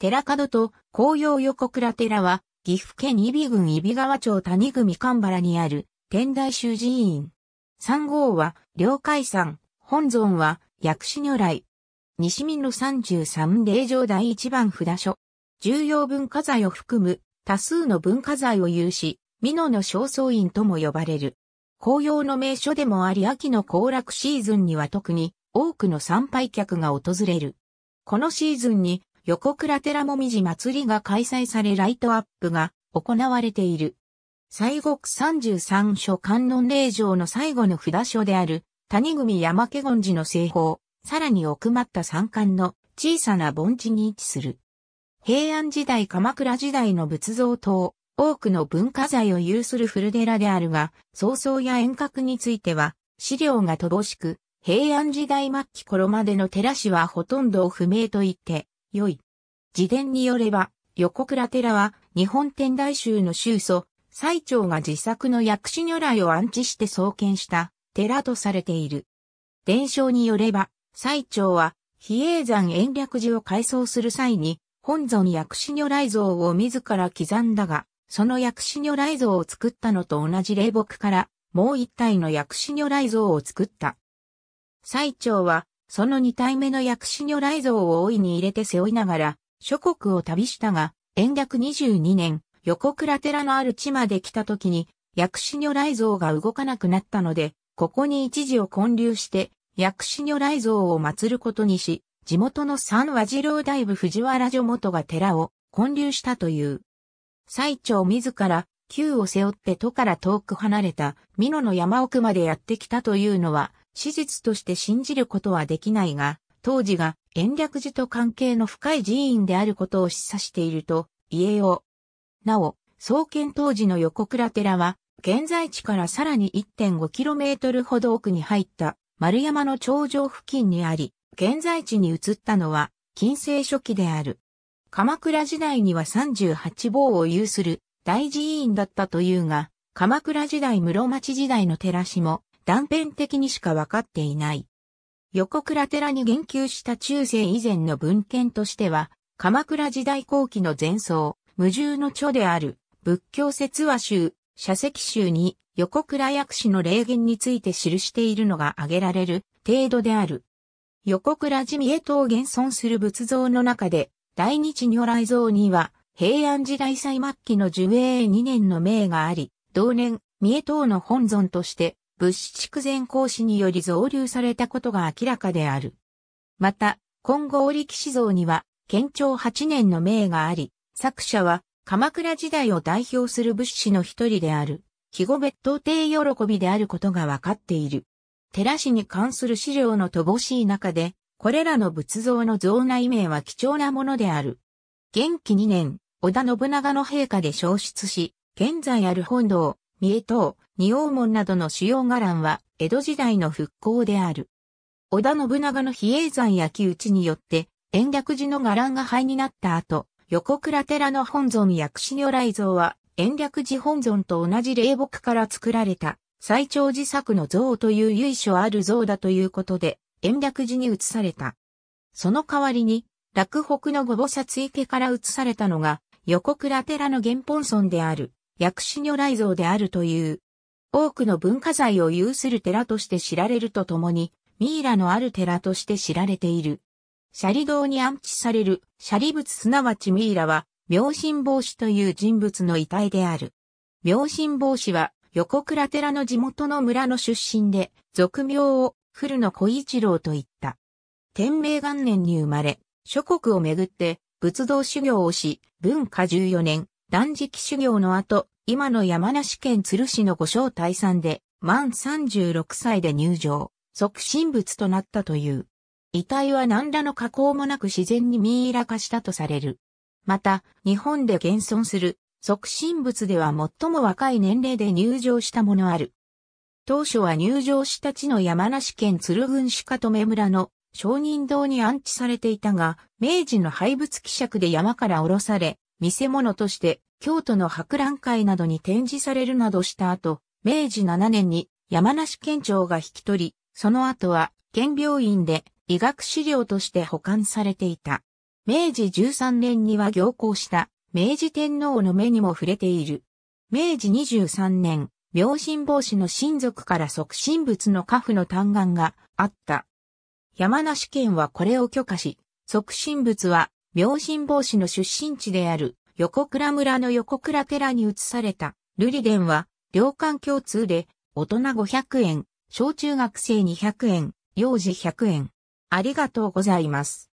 寺門と紅葉横倉寺は、岐阜県伊比郡伊比川町谷組神原にある天台宗寺院。三号は、両海山、本尊は、薬師如来。西見の33霊場第1番札所。重要文化財を含む多数の文化財を有し、美濃の正倉院とも呼ばれる。紅葉の名所でもあり秋の行楽シーズンには特に多くの参拝客が訪れる。このシーズンに横倉寺もみじ祭りが開催されライトアップが行われている。西国三十三所観音霊場の最後の札所である、谷組山家権寺の西方、さらに奥まった山間の小さな盆地に位置する。平安時代鎌倉時代の仏像等、多くの文化財を有する古寺であるが、創々や遠隔については、資料が乏しく、平安時代末期頃までの寺師はほとんど不明と言って良い。自伝によれば、横倉寺は日本天台宗の宗祖、最長が自作の薬師如来を安置して創建した寺とされている。伝承によれば、最長は比叡山延暦寺を改装する際に、本尊薬師如来像を自ら刻んだが、その薬師如来像を作ったのと同じ霊木から、もう一体の薬師如来像を作った。最長は、その二体目の薬師如来像を大いに入れて背負いながら、諸国を旅したが、延暦22年、横倉寺のある地まで来た時に、薬師如来像が動かなくなったので、ここに一時を建立して、薬師如来像を祀ることにし、地元の三和次郎大部藤原女元が寺を建立したという。最長自ら、旧を背負って都から遠く離れた美濃の山奥までやってきたというのは、史実として信じることはできないが、当時が延暦寺と関係の深い寺院であることを示唆していると言えよう。なお、創建当時の横倉寺は、現在地からさらに 1.5km ほど奥に入った丸山の頂上付近にあり、現在地に移ったのは近世初期である。鎌倉時代には38坊を有する大寺院だったというが、鎌倉時代室町時代の寺子。も断片的にしか分かっていない。横倉寺に言及した中世以前の文献としては、鎌倉時代後期の前奏、無重の著である仏教説話集、社石集に横倉薬師の霊言について記しているのが挙げられる程度である。横倉寺三重島現存する仏像の中で、大日如来像には、平安時代最末期の寿永2年の命があり、同年、三重島の本尊として、物資筑前行使により増流されたことが明らかである。また、金剛力士像には、県庁8年の命があり、作者は、鎌倉時代を代表する物資の一人である、肥後別当帝喜びであることがわかっている。寺市に関する資料の乏しい中で、これらの仏像の像内名は貴重なものである。元気2年、織田信長の陛下で消失し、現在ある本堂、三重島、仁王門などの主要伽藍は江戸時代の復興である。織田信長の比叡山焼き討ちによって、延暦寺の伽藍が灰になった後、横倉寺の本尊薬師如来像は、延暦寺本尊と同じ霊木から作られた、最長寺作の像という由緒ある像だということで、延暦寺に移された。その代わりに、洛北の五菩薩池から移されたのが、横倉寺の原本村である。薬師如来像であるという。多くの文化財を有する寺として知られるとともに、ミイラのある寺として知られている。シャリ堂に安置されるシャリ仏すなわちミイラは、明神帽子という人物の遺体である。明神帽子は横倉寺の地元の村の出身で、俗名を古野小一郎と言った。天明元年に生まれ、諸国をめぐって仏道修行をし、文化14年、断食修行の後、今の山梨県鶴市の五章大山で、満36歳で入場、即身仏となったという。遺体は何らの加工もなく自然にミイラ化したとされる。また、日本で現存する、即身仏では最も若い年齢で入場したものある。当初は入場した地の山梨県鶴郡鹿と留村の商人堂に安置されていたが、明治の廃仏希釈で山から下ろされ、見せ物として京都の博覧会などに展示されるなどした後、明治7年に山梨県庁が引き取り、その後は県病院で医学資料として保管されていた。明治13年には行幸した明治天皇の目にも触れている。明治23年、病神防止の親族から促進物の家父の嘆願があった。山梨県はこれを許可し、促進物は明神坊市の出身地である横倉村の横倉寺に移されたルリデンは、両館共通で、大人500円、小中学生200円、幼児100円。ありがとうございます。